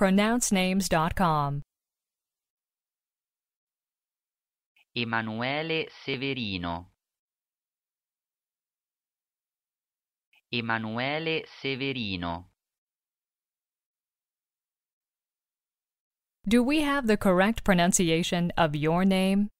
pronouncenames.com. Emanuele Severino. Emanuele Severino. Do we have the correct pronunciation of your name?